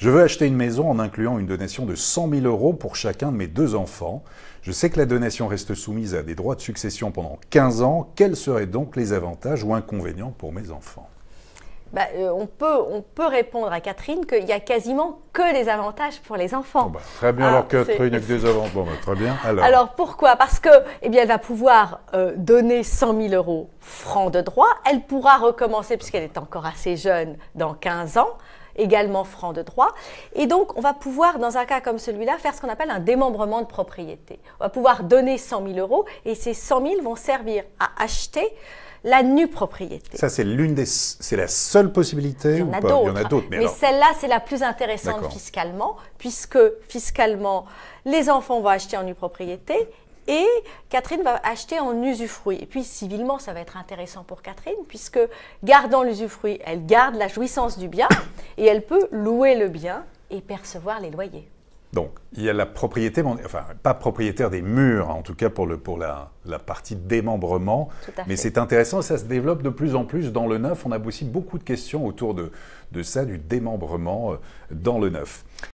Je veux acheter une maison en incluant une donation de 100 000 euros pour chacun de mes deux enfants. Je sais que la donation reste soumise à des droits de succession pendant 15 ans. Quels seraient donc les avantages ou inconvénients pour mes enfants bah, euh, on, peut, répondre à Catherine qu'il n'y a quasiment que des avantages pour les enfants. Bah, bah, très bien, alors, alors Catherine, que des avantages. très bien. Alors, pourquoi Parce que, eh bien, elle va pouvoir euh, donner 100 000 euros francs de droit. Elle pourra recommencer, puisqu'elle est encore assez jeune, dans 15 ans également francs de droit. Et donc, on va pouvoir, dans un cas comme celui-là, faire ce qu'on appelle un démembrement de propriété. On va pouvoir donner 100 000 euros et ces 100 000 vont servir à acheter la nue propriété. Ça, c'est l'une des, c'est la seule possibilité. Il y en a d'autres. Mais, celle-là, c'est la plus intéressante fiscalement, puisque fiscalement, les enfants vont acheter en nue propriété et Catherine va acheter en usufruit. Et puis civilement, ça va être intéressant pour Catherine, puisque gardant l'usufruit, elle garde la jouissance du bien, et elle peut louer le bien et percevoir les loyers. Donc, il y a la propriété, enfin, pas propriétaire des murs, en tout cas pour, le, pour la, la partie démembrement. Mais c'est intéressant, ça se développe de plus en plus dans le neuf. On a aussi beaucoup de questions autour de, de ça, du démembrement euh, dans le neuf.